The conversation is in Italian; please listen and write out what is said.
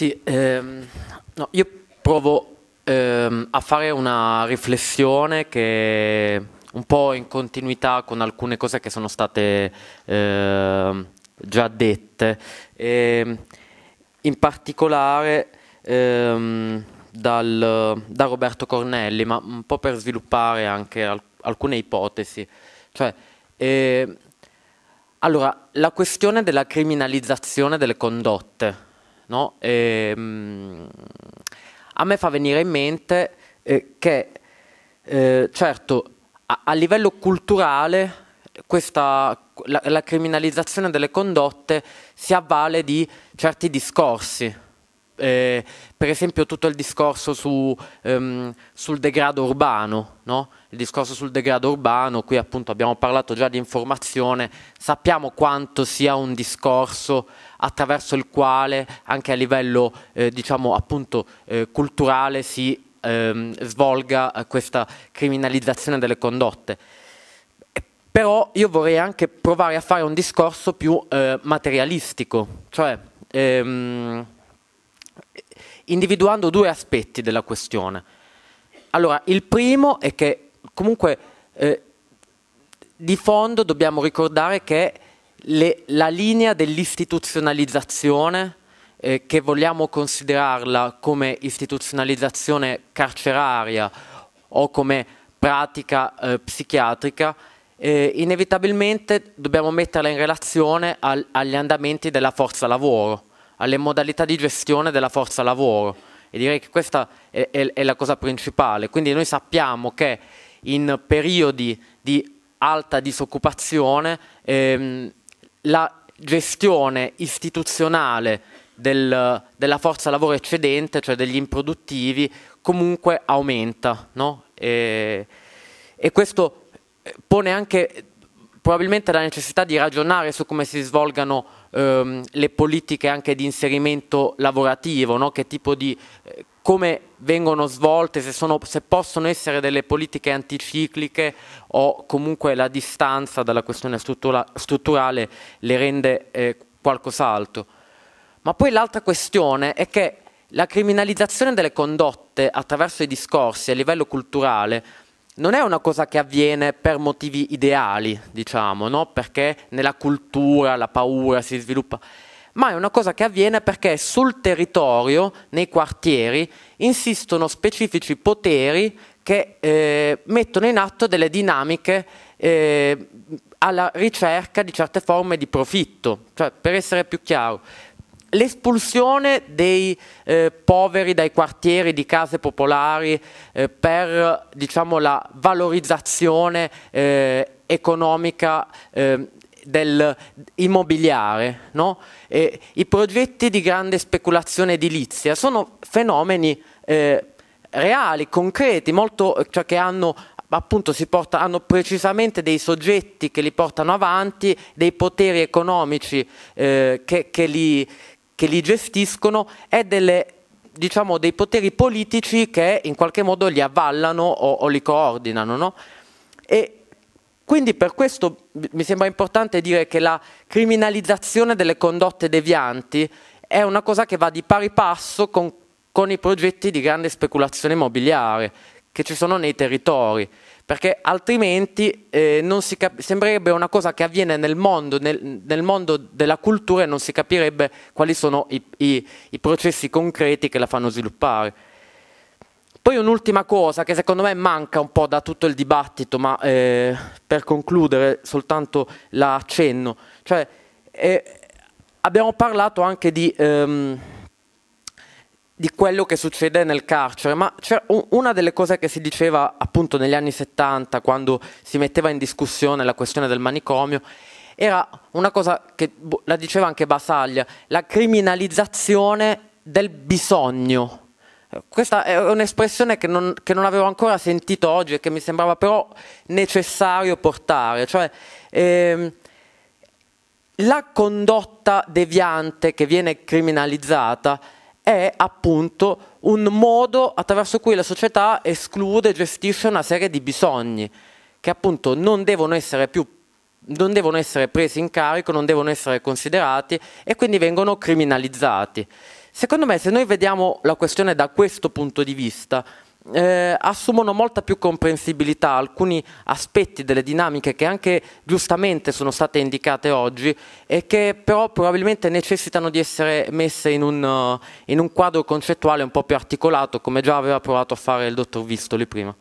Sì, ehm, no, io provo ehm, a fare una riflessione che è un po' in continuità con alcune cose che sono state ehm, già dette, e, ehm, in particolare ehm, dal, da Roberto Cornelli, ma un po' per sviluppare anche al, alcune ipotesi. Cioè, eh, allora, la questione della criminalizzazione delle condotte No? E, ehm, mh, a me fa venire in mente eh, che, eh, certo, a, a, livello culturale questa, la, la criminalizzazione delle condotte si avvale di certi discorsi eh, per esempio tutto il discorso su, ehm, sul degrado urbano, no? il discorso sul degrado urbano, qui appunto abbiamo parlato già di informazione, sappiamo quanto sia un discorso attraverso il quale anche a livello eh, diciamo appunto eh, culturale si ehm, svolga eh, questa criminalizzazione delle condotte. Però io vorrei anche provare a fare un discorso più eh, materialistico, cioè ehm, individuando due aspetti della questione. Allora, il primo è che comunque eh, di fondo dobbiamo ricordare che le, la linea dell'istituzionalizzazione, eh, che vogliamo considerarla come istituzionalizzazione carceraria o come pratica eh, psichiatrica, eh, inevitabilmente dobbiamo metterla in relazione al, agli andamenti della forza lavoro alle modalità di gestione della forza lavoro e direi che questa è, è, è la cosa principale. Quindi noi sappiamo che in periodi di alta disoccupazione ehm, la gestione istituzionale del, della forza lavoro eccedente, cioè degli improduttivi, comunque aumenta. No? E, e questo pone anche probabilmente la necessità di ragionare su come si svolgano ehm, le politiche anche di inserimento lavorativo, no? di, eh, come vengono svolte, se, sono, se, possono essere delle politiche anticicliche o comunque la distanza dalla questione struttura, strutturale le rende eh, qualcos'altro. Ma poi l'altra questione è che la criminalizzazione delle condotte attraverso i discorsi a livello culturale non è una cosa che avviene per motivi ideali, diciamo, no? perché nella cultura la paura si sviluppa, ma è una cosa che avviene perché sul territorio, nei quartieri, insistono specifici poteri che eh, mettono in atto delle dinamiche eh, alla ricerca di certe forme di profitto. Cioè, per essere più chiaro, l'espulsione dei eh, poveri dai quartieri di case popolari eh, per diciamo, la valorizzazione eh, economica eh, del immobiliare, no? i progetti di grande speculazione edilizia sono fenomeni eh, reali, concreti, molto, cioè che hanno appunto si porta, hanno precisamente dei soggetti che li portano avanti, dei poteri economici eh, che, che, li, che li gestiscono e delle, diciamo, dei poteri politici che in qualche modo li avvallano o, o li coordinano. No? E quindi per questo mi sembra importante dire che la criminalizzazione delle condotte devianti è una cosa che va di pari passo con, con i progetti di grande speculazione immobiliare, che ci sono nei territori, perché altrimenti eh, cap- sembrerebbe una cosa che avviene nel mondo, nel, nel mondo, della cultura e non si capirebbe quali sono i, i, i processi concreti che la fanno sviluppare. Poi un'ultima cosa che secondo me manca un po' da tutto il dibattito, ma eh, per concludere soltanto la accenno, cioè eh, abbiamo parlato anche di... Ehm, di quello che succede nel carcere, ma una delle cose che si diceva appunto negli anni 70, quando si metteva in discussione la questione del manicomio, era una cosa che boh, la diceva anche Basaglia, la criminalizzazione del bisogno. Questa è un'espressione che non, che non, avevo ancora sentito oggi e che mi sembrava però necessario portare, cioè ehm, la condotta deviante che viene criminalizzata è appunto un modo attraverso cui la società esclude e gestisce una serie di bisogni che appunto non devono essere più non devono essere presi in carico, non devono essere considerati e quindi vengono criminalizzati. Secondo me se noi vediamo la questione da questo punto di vista, eh, assumono molta più comprensibilità alcuni aspetti delle dinamiche che anche giustamente sono state indicate oggi e che però probabilmente necessitano di essere messe in un, uh, in un quadro concettuale un po' più articolato come già aveva provato a fare il dottor Vistoli prima.